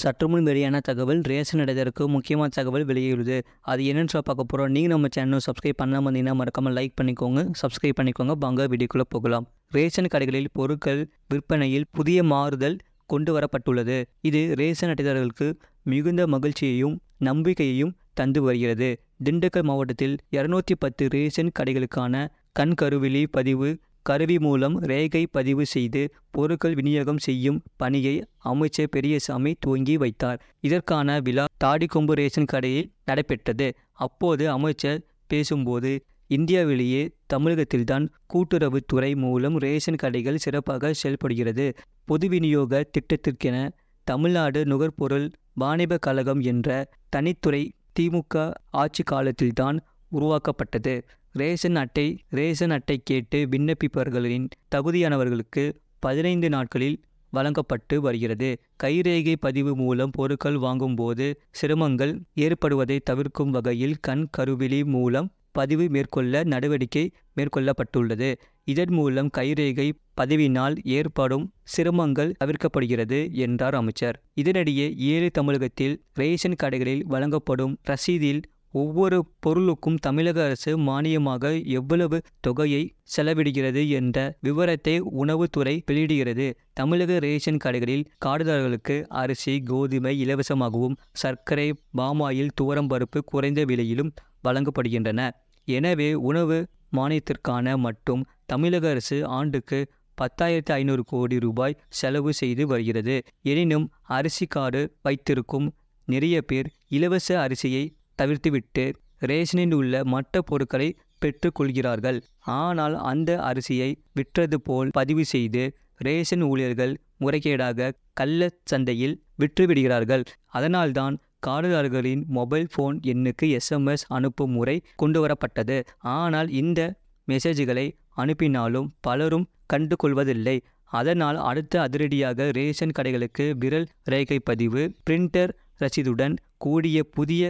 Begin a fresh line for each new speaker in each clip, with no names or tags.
சற்றுமுன் வெளியான தகவல் ரேஷன் அடைதற்கு முக்கியமான தகவல் வெளியிடுது அது என்னென்னு சொல்லி பார்க்க போகிறோம் நீங்கள் நம்ம சேனல் சப்ஸ்கிரைப் பண்ணாமல் இருந்தீங்கன்னா மறக்காமல் லைக் பண்ணிக்கோங்க சப்ஸ்கிரைப் பண்ணிக்கோங்க வாங்க வீடியோக்குள்ளே போகலாம் ரேஷன் கடைகளில் பொருட்கள் விற்பனையில் புதிய மாறுதல் கொண்டு வரப்பட்டுள்ளது இது ரேஷன் அடைதாரர்களுக்கு மிகுந்த மகிழ்ச்சியையும் நம்பிக்கையையும் தந்து வருகிறது திண்டுக்கல் மாவட்டத்தில் இரநூத்தி பத்து ரேஷன் கடைகளுக்கான கண்கருவிலி பதிவு கருவி மூலம் ரேகை பதிவு செய்து பொருட்கள் விநியோகம் செய்யும் பணியை அமைச்சர் பெரியசாமி துவங்கி வைத்தார் இதற்கான விழா தாடிக்கொம்பு ரேஷன் கடையில் நடைபெற்றது அப்போது அமைச்சர் பேசும்போது இந்தியாவிலேயே தமிழகத்தில்தான் கூட்டுறவுத்துறை மூலம் ரேஷன் கடைகள் சிறப்பாக செயல்படுகிறது பொது விநியோக திட்டத்திற்கென தமிழ்நாடு நுகர்பொருள் வாணிப கழகம் என்ற தனித்துறை திமுக ஆட்சி காலத்தில்தான் உருவாக்கப்பட்டது ரேஷன் அட்டை ரேஷன் அட்டை கேட்டு விண்ணப்பிப்பவர்களின் தகுதியானவர்களுக்கு பதினைந்து நாட்களில் வழங்கப்பட்டு வருகிறது கைரேகை பதிவு மூலம் பொருட்கள் வாங்கும்போது சிரமங்கள் ஏற்படுவதை தவிர்க்கும் வகையில் கண் கருவிழி மூலம் பதிவு மேற்கொள்ள நடவடிக்கை மேற்கொள்ளப்பட்டுள்ளது இதன் மூலம் கைரேகை பதிவினால் ஏற்படும் சிரமங்கள் தவிர்க்கப்படுகிறது என்றார் அமைச்சர் இதனிடையே ஏழு தமிழகத்தில் ரேஷன் கடைகளில் வழங்கப்படும் ரசீதில் ஒவ்வொரு பொருளுக்கும் தமிழக அரசு மானியமாக எவ்வளவு தொகையை செலவிடுகிறது என்ற விவரத்தை உணவுத்துறை வெளியிடுகிறது தமிழக ரேஷன் கடைகளில் காடுதாரர்களுக்கு அரிசி கோதுமை இலவசமாகவும் சர்க்கரை பாமாயில் துவரம் பருப்பு குறைந்த விலையிலும் வழங்கப்படுகின்றன எனவே உணவு மானியத்திற்கான மட்டும் தமிழக அரசு ஆண்டுக்கு பத்தாயிரத்து ஐநூறு கோடி ரூபாய் செலவு செய்து வருகிறது எனினும் அரிசி காடு வைத்திருக்கும் நிறைய பேர் இலவச அரிசியை தவிர்த்துவிட்டு ரேஷனில் உள்ள மற்ற பொருட்களை பெற்றுக்கொள்கிறார்கள் ஆனால் அந்த அரிசியை விற்றது போல் பதிவு செய்து ரேஷன் ஊழியர்கள் முறைகேடாக கள்ள சந்தையில் விற்றுவிடுகிறார்கள் அதனால்தான் காடுதாரர்களின் மொபைல் ஃபோன் எண்ணுக்கு எஸ்எம்எஸ் அனுப்பும் முறை கொண்டுவரப்பட்டது ஆனால் இந்த மெசேஜ்களை அனுப்பினாலும் பலரும் கண்டுகொள்வதில்லை அதனால் அடுத்த அதிரடியாக ரேஷன் கடைகளுக்கு விரல் ரேகை பதிவு பிரிண்டர் ரசீதுடன் கூடிய புதிய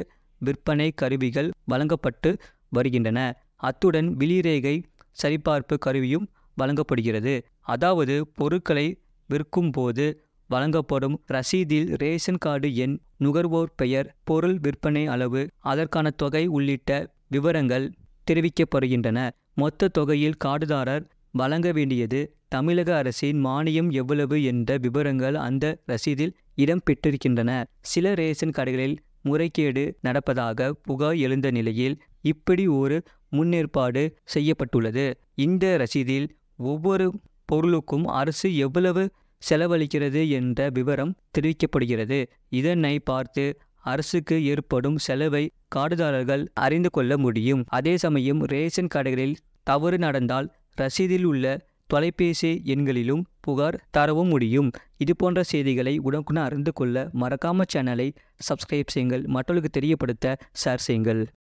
விற்பனை கருவிகள் வழங்கப்பட்டு வருகின்றன அத்துடன் விழிரேகை சரிபார்ப்பு கருவியும் வழங்கப்படுகிறது அதாவது பொருட்களை விற்கும் போது வழங்கப்படும் ரசீதில் ரேஷன் கார்டு எண் நுகர்வோர் பெயர் பொருள் விற்பனை அளவு அதற்கான தொகை உள்ளிட்ட விவரங்கள் தெரிவிக்கப்படுகின்றன மொத்த தொகையில் கார்டுதாரர் வழங்க வேண்டியது தமிழக அரசின் மானியம் எவ்வளவு என்ற விவரங்கள் அந்த ரசீதில் இடம்பெற்றிருக்கின்றன சில ரேஷன் கடைகளில் முறைகேடு நடப்பதாக புகார் எழுந்த நிலையில் இப்படி ஒரு முன்னேற்பாடு செய்யப்பட்டுள்ளது இந்த ரசீதில் ஒவ்வொரு பொருளுக்கும் அரசு எவ்வளவு செலவழிக்கிறது என்ற விவரம் தெரிவிக்கப்படுகிறது இதனை பார்த்து அரசுக்கு ஏற்படும் செலவை காடுதாரர்கள் அறிந்து கொள்ள முடியும் அதே சமயம் ரேஷன் கடைகளில் தவறு நடந்தால் ரசீதில் உள்ள தொலைபேசி எண்களிலும் புகார் தரவும் முடியும் இதுபோன்ற செய்திகளை உடனுக்குடன் அறிந்து கொள்ள மறக்காம சேனலை சப்ஸ்கிரைப் செய்யுங்கள் மற்றவர்களுக்கு தெரியப்படுத்த ஷேர் செய்யுங்கள்